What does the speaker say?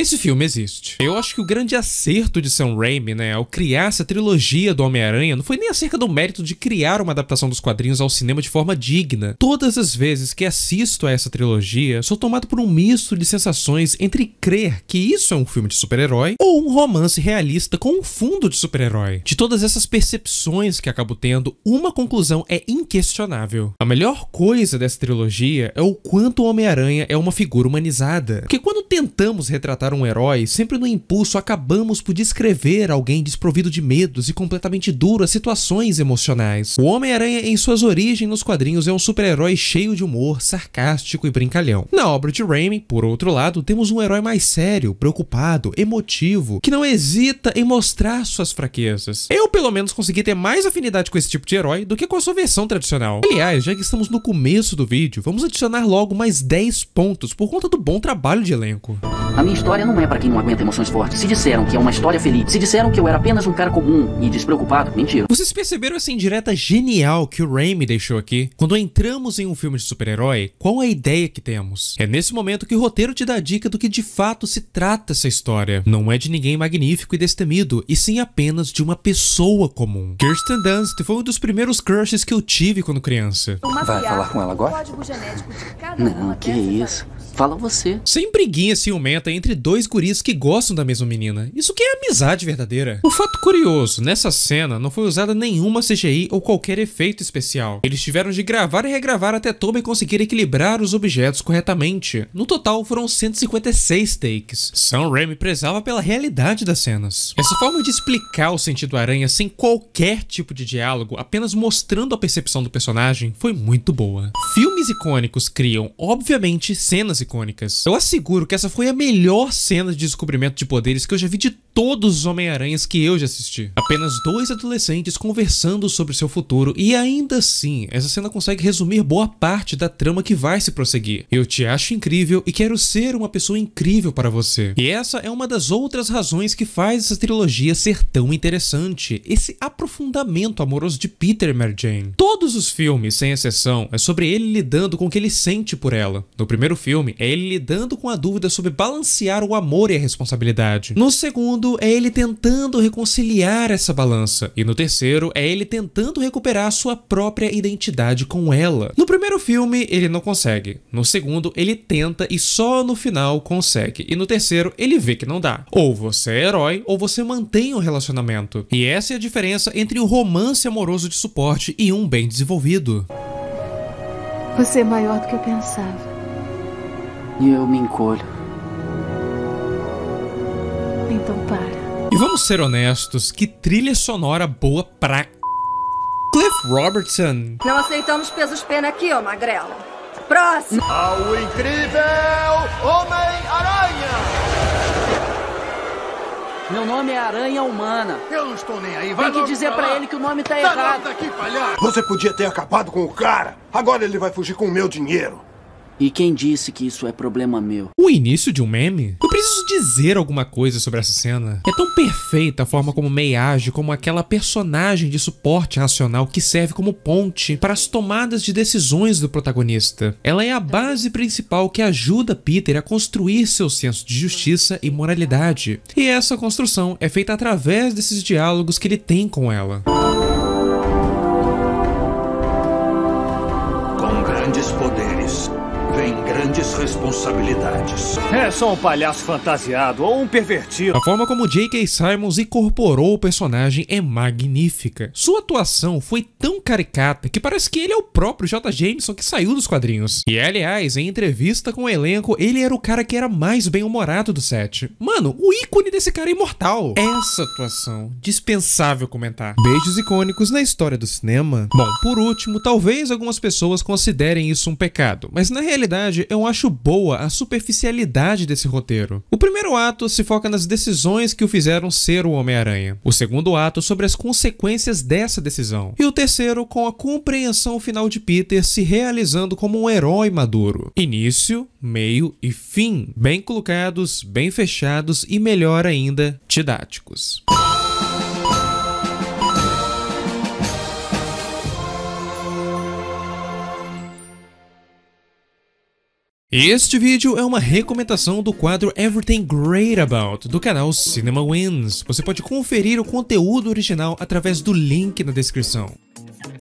Esse filme existe. Eu acho que o grande acerto de Sam Raimi, né, ao criar essa trilogia do Homem-Aranha, não foi nem acerca do mérito de criar uma adaptação dos quadrinhos ao cinema de forma digna. Todas as vezes que assisto a essa trilogia, sou tomado por um misto de sensações entre crer que isso é um filme de super-herói ou um romance realista com um fundo de super-herói. De todas essas percepções que acabo tendo, uma conclusão é inquestionável. A melhor coisa dessa trilogia é o quanto o Homem-Aranha é uma figura humanizada. Porque quando tentamos retratar um herói, sempre no impulso acabamos por descrever alguém desprovido de medos e completamente duro a situações emocionais. O Homem-Aranha, em suas origens nos quadrinhos, é um super-herói cheio de humor, sarcástico e brincalhão. Na obra de Raimi, por outro lado, temos um herói mais sério, preocupado, emotivo, que não hesita em mostrar suas fraquezas. Eu, pelo menos, consegui ter mais afinidade com esse tipo de herói do que com a sua versão tradicional. Aliás, já que estamos no começo do vídeo, vamos adicionar logo mais 10 pontos por conta do bom trabalho de elenco. A minha história história não é para quem não aguenta emoções fortes. Se disseram que é uma história feliz, se disseram que eu era apenas um cara comum e despreocupado, mentira. Vocês perceberam essa indireta genial que o Raimi deixou aqui? Quando entramos em um filme de super-herói, qual é a ideia que temos? É nesse momento que o roteiro te dá a dica do que de fato se trata essa história. Não é de ninguém magnífico e destemido, e sim apenas de uma pessoa comum. Kirsten Dunst foi um dos primeiros crushes que eu tive quando criança. Vai falar com ela agora? Não, que isso. Fala você. Sem briguinha ciumenta entre dois guris que gostam da mesma menina. Isso que é amizade verdadeira. Um fato curioso, nessa cena não foi usada nenhuma CGI ou qualquer efeito especial. Eles tiveram de gravar e regravar até Toby conseguir equilibrar os objetos corretamente. No total foram 156 takes. Sam Raimi prezava pela realidade das cenas. Essa forma de explicar o sentido aranha sem qualquer tipo de diálogo, apenas mostrando a percepção do personagem, foi muito boa. Filmes icônicos criam, obviamente, cenas icônicas icônicas. Eu asseguro que essa foi a melhor cena de descobrimento de poderes que eu já vi de todos os Homem-Aranhas que eu já assisti. Apenas dois adolescentes conversando sobre seu futuro e ainda assim, essa cena consegue resumir boa parte da trama que vai se prosseguir. Eu te acho incrível e quero ser uma pessoa incrível para você. E essa é uma das outras razões que faz essa trilogia ser tão interessante, esse aprofundamento amoroso de Peter e Mary Jane. Todos os filmes, sem exceção, é sobre ele lidando com o que ele sente por ela. No primeiro filme, é ele lidando com a dúvida sobre balancear o amor e a responsabilidade. No segundo, é ele tentando reconciliar essa balança. E no terceiro, é ele tentando recuperar sua própria identidade com ela. No primeiro filme, ele não consegue. No segundo, ele tenta e só no final consegue. E no terceiro, ele vê que não dá. Ou você é herói, ou você mantém o relacionamento. E essa é a diferença entre o romance amoroso de suporte e um bem desenvolvido. Você é maior do que eu pensava. E eu me encolho. Então para. E vamos ser honestos, que trilha sonora boa pra Cliff Robertson. Não aceitamos pesos pena aqui, ô magrelo. Próximo. Ao incrível Homem-Aranha. Meu nome é Aranha Humana. Eu não estou nem aí. Vai Tem que dizer para ele que o nome tá Vai errado. Daqui, Você podia ter acabado com o cara. Agora ele vai fugir com o meu dinheiro. E quem disse que isso é problema meu? O início de um meme? Eu preciso dizer alguma coisa sobre essa cena. É tão perfeita a forma como May age como aquela personagem de suporte racional que serve como ponte para as tomadas de decisões do protagonista. Ela é a base principal que ajuda Peter a construir seu senso de justiça e moralidade. E essa construção é feita através desses diálogos que ele tem com ela. Com grandes poderes tem grandes responsabilidades. É só um palhaço fantasiado ou um pervertido. A forma como J.K. Simons incorporou o personagem é magnífica. Sua atuação foi tão caricata que parece que ele é o próprio J. Jameson que saiu dos quadrinhos. E aliás, em entrevista com o elenco, ele era o cara que era mais bem-humorado do set. Mano, o ícone desse cara é imortal. Essa atuação, dispensável comentar. Beijos icônicos na história do cinema. Bom, por último, talvez algumas pessoas considerem isso um pecado, mas na realidade verdade, eu acho boa a superficialidade desse roteiro. O primeiro ato se foca nas decisões que o fizeram ser o Homem-Aranha. O segundo ato sobre as consequências dessa decisão. E o terceiro com a compreensão final de Peter se realizando como um herói maduro. Início, meio e fim, bem colocados, bem fechados e melhor ainda, didáticos. Este vídeo é uma recomendação do quadro Everything Great About, do canal Cinema Wins. Você pode conferir o conteúdo original através do link na descrição.